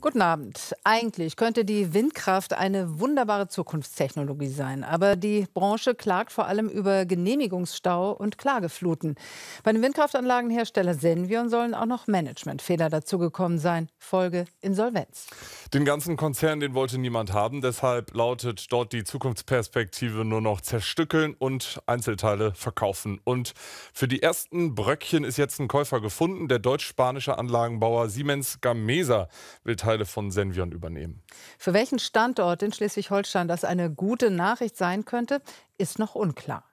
Guten Abend. Eigentlich könnte die Windkraft eine wunderbare Zukunftstechnologie sein. Aber die Branche klagt vor allem über Genehmigungsstau und Klagefluten. Bei dem Windkraftanlagenhersteller Senvion sollen auch noch Managementfehler dazugekommen sein. Folge Insolvenz. Den ganzen Konzern, den wollte niemand haben. Deshalb lautet dort die Zukunftsperspektive nur noch zerstückeln und Einzelteile verkaufen. Und für die ersten Bröckchen ist jetzt ein Käufer gefunden. Der deutsch-spanische Anlagenbauer Siemens Gamesa will Teile von Senvion übernehmen. Für welchen Standort in Schleswig-Holstein das eine gute Nachricht sein könnte, ist noch unklar.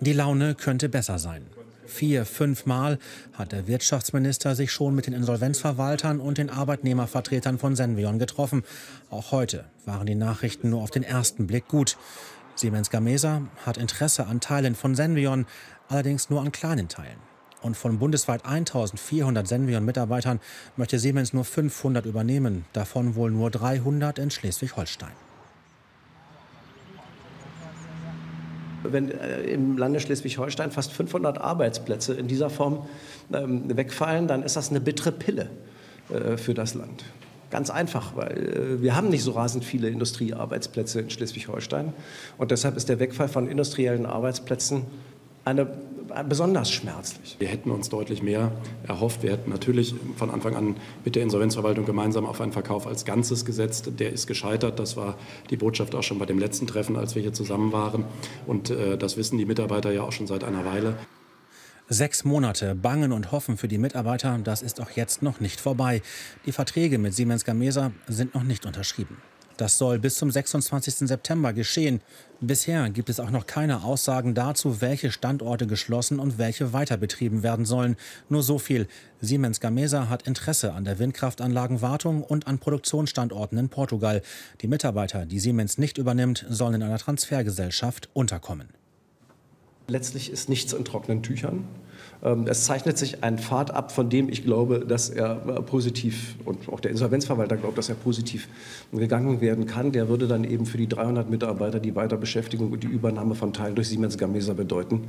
Die Laune könnte besser sein. Vier, fünfmal hat der Wirtschaftsminister sich schon mit den Insolvenzverwaltern und den Arbeitnehmervertretern von Senvion getroffen. Auch heute waren die Nachrichten nur auf den ersten Blick gut. Siemens Gamesa hat Interesse an Teilen von Senvion, allerdings nur an kleinen Teilen. Und von bundesweit 1400 Senvion-Mitarbeitern möchte Siemens nur 500 übernehmen, davon wohl nur 300 in Schleswig-Holstein. wenn äh, im Lande Schleswig-Holstein fast 500 Arbeitsplätze in dieser Form ähm, wegfallen, dann ist das eine bittere Pille äh, für das Land. Ganz einfach, weil äh, wir haben nicht so rasend viele Industriearbeitsplätze in Schleswig-Holstein. Und deshalb ist der Wegfall von industriellen Arbeitsplätzen eine besonders schmerzlich. Wir hätten uns deutlich mehr erhofft. Wir hätten natürlich von Anfang an mit der Insolvenzverwaltung gemeinsam auf einen Verkauf als Ganzes gesetzt. Der ist gescheitert. Das war die Botschaft auch schon bei dem letzten Treffen, als wir hier zusammen waren. Und äh, das wissen die Mitarbeiter ja auch schon seit einer Weile. Sechs Monate bangen und hoffen für die Mitarbeiter, das ist auch jetzt noch nicht vorbei. Die Verträge mit Siemens Gamesa sind noch nicht unterschrieben. Das soll bis zum 26. September geschehen. Bisher gibt es auch noch keine Aussagen dazu, welche Standorte geschlossen und welche weiter betrieben werden sollen. Nur so viel. Siemens Gamesa hat Interesse an der Windkraftanlagenwartung und an Produktionsstandorten in Portugal. Die Mitarbeiter, die Siemens nicht übernimmt, sollen in einer Transfergesellschaft unterkommen. Letztlich ist nichts in trockenen Tüchern. Ähm, es zeichnet sich ein Pfad ab, von dem ich glaube, dass er äh, positiv und auch der Insolvenzverwalter glaubt, dass er positiv gegangen werden kann. Der würde dann eben für die 300 Mitarbeiter die Weiterbeschäftigung und die Übernahme von Teilen durch Siemens Gamesa bedeuten.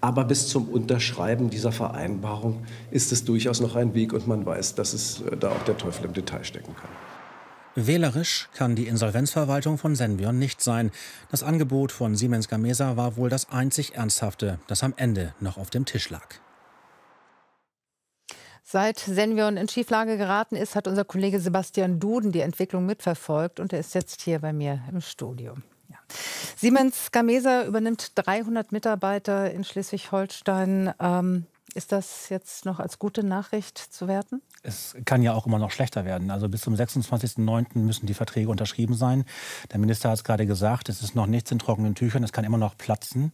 Aber bis zum Unterschreiben dieser Vereinbarung ist es durchaus noch ein Weg und man weiß, dass es äh, da auch der Teufel im Detail stecken kann. Wählerisch kann die Insolvenzverwaltung von Senvion nicht sein. Das Angebot von Siemens Gamesa war wohl das einzig Ernsthafte, das am Ende noch auf dem Tisch lag. Seit Senvion in Schieflage geraten ist, hat unser Kollege Sebastian Duden die Entwicklung mitverfolgt und er ist jetzt hier bei mir im Studio. Ja. Siemens Gamesa übernimmt 300 Mitarbeiter in Schleswig-Holstein. Ähm, ist das jetzt noch als gute Nachricht zu werten? Es kann ja auch immer noch schlechter werden. Also bis zum 26.09. müssen die Verträge unterschrieben sein. Der Minister hat es gerade gesagt, es ist noch nichts in trockenen Tüchern, es kann immer noch platzen.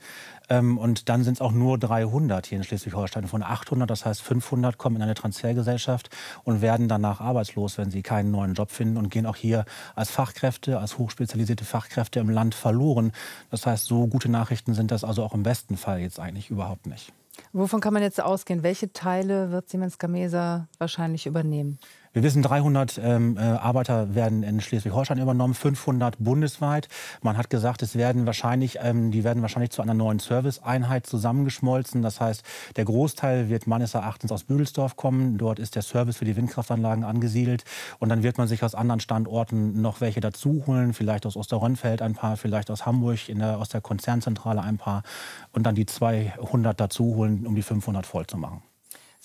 Ähm, und dann sind es auch nur 300 hier in Schleswig-Holstein von 800. Das heißt, 500 kommen in eine Transfergesellschaft und werden danach arbeitslos, wenn sie keinen neuen Job finden und gehen auch hier als Fachkräfte, als hochspezialisierte Fachkräfte im Land verloren. Das heißt, so gute Nachrichten sind das also auch im besten Fall jetzt eigentlich überhaupt nicht. Wovon kann man jetzt ausgehen? Welche Teile wird Siemens Gamesa wahrscheinlich übernehmen? Wir wissen, 300 ähm, äh, Arbeiter werden in Schleswig-Holstein übernommen, 500 bundesweit. Man hat gesagt, es werden wahrscheinlich, ähm, die werden wahrscheinlich zu einer neuen Serviceeinheit zusammengeschmolzen. Das heißt, der Großteil wird meines Erachtens aus Büdelsdorf kommen. Dort ist der Service für die Windkraftanlagen angesiedelt. Und dann wird man sich aus anderen Standorten noch welche dazu holen, vielleicht aus Osterrönfeld ein paar, vielleicht aus Hamburg, in der, aus der Konzernzentrale ein paar. Und dann die 200 dazu holen, um die 500 voll zu machen.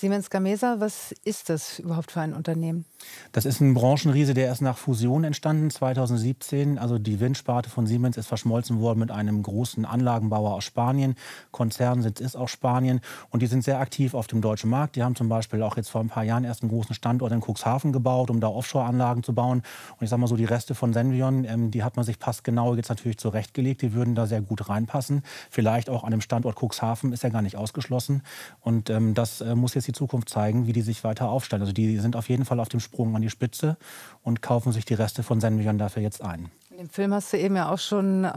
Siemens Gamesa, was ist das überhaupt für ein Unternehmen? Das ist ein Branchenriese, der erst nach Fusion entstanden, 2017. Also die Windsparte von Siemens ist verschmolzen worden mit einem großen Anlagenbauer aus Spanien. Konzernsitz ist auch Spanien. Und die sind sehr aktiv auf dem deutschen Markt. Die haben zum Beispiel auch jetzt vor ein paar Jahren erst einen großen Standort in Cuxhaven gebaut, um da Offshore-Anlagen zu bauen. Und ich sage mal so, die Reste von Senvion, ähm, die hat man sich passgenau jetzt natürlich zurechtgelegt. Die würden da sehr gut reinpassen. Vielleicht auch an dem Standort Cuxhaven ist ja gar nicht ausgeschlossen. Und ähm, das äh, muss jetzt die Zukunft zeigen, wie die sich weiter aufstellen. Also die sind auf jeden Fall auf dem Sprung an die Spitze und kaufen sich die Reste von Senvion dafür jetzt ein. Im Film hast du eben ja auch schon äh,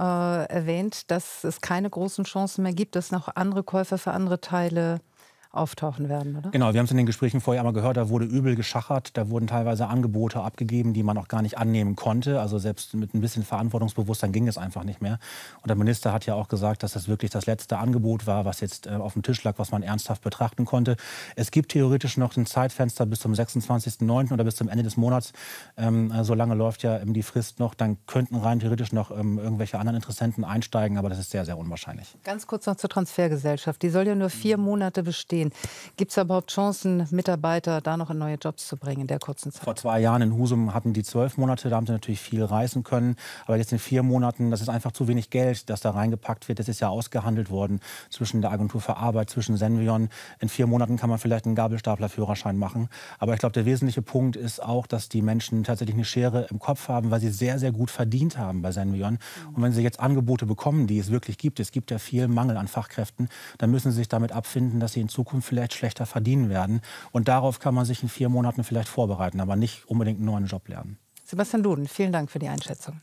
erwähnt, dass es keine großen Chancen mehr gibt, dass noch andere Käufer für andere Teile auftauchen werden, oder? Genau, wir haben es in den Gesprächen vorher einmal gehört, da wurde übel geschachert, da wurden teilweise Angebote abgegeben, die man auch gar nicht annehmen konnte. Also selbst mit ein bisschen Verantwortungsbewusstsein ging es einfach nicht mehr. Und der Minister hat ja auch gesagt, dass das wirklich das letzte Angebot war, was jetzt äh, auf dem Tisch lag, was man ernsthaft betrachten konnte. Es gibt theoretisch noch ein Zeitfenster bis zum 26.09. oder bis zum Ende des Monats. Ähm, so lange läuft ja die Frist noch. Dann könnten rein theoretisch noch ähm, irgendwelche anderen Interessenten einsteigen, aber das ist sehr, sehr unwahrscheinlich. Ganz kurz noch zur Transfergesellschaft. Die soll ja nur vier mhm. Monate bestehen sehen. Gibt es da überhaupt Chancen, Mitarbeiter da noch in neue Jobs zu bringen in der kurzen Zeit? Vor zwei Jahren in Husum hatten die zwölf Monate, da haben sie natürlich viel reißen können. Aber jetzt in vier Monaten, das ist einfach zu wenig Geld, das da reingepackt wird. Das ist ja ausgehandelt worden zwischen der Agentur für Arbeit, zwischen Senvion. In vier Monaten kann man vielleicht einen Gabelstaplerführerschein machen. Aber ich glaube, der wesentliche Punkt ist auch, dass die Menschen tatsächlich eine Schere im Kopf haben, weil sie sehr, sehr gut verdient haben bei Senvion. Mhm. Und wenn sie jetzt Angebote bekommen, die es wirklich gibt, es gibt ja viel Mangel an Fachkräften, dann müssen sie sich damit abfinden, dass sie in Zukunft Zukunft vielleicht schlechter verdienen werden. Und darauf kann man sich in vier Monaten vielleicht vorbereiten, aber nicht unbedingt einen neuen Job lernen. Sebastian Duden, vielen Dank für die Einschätzung.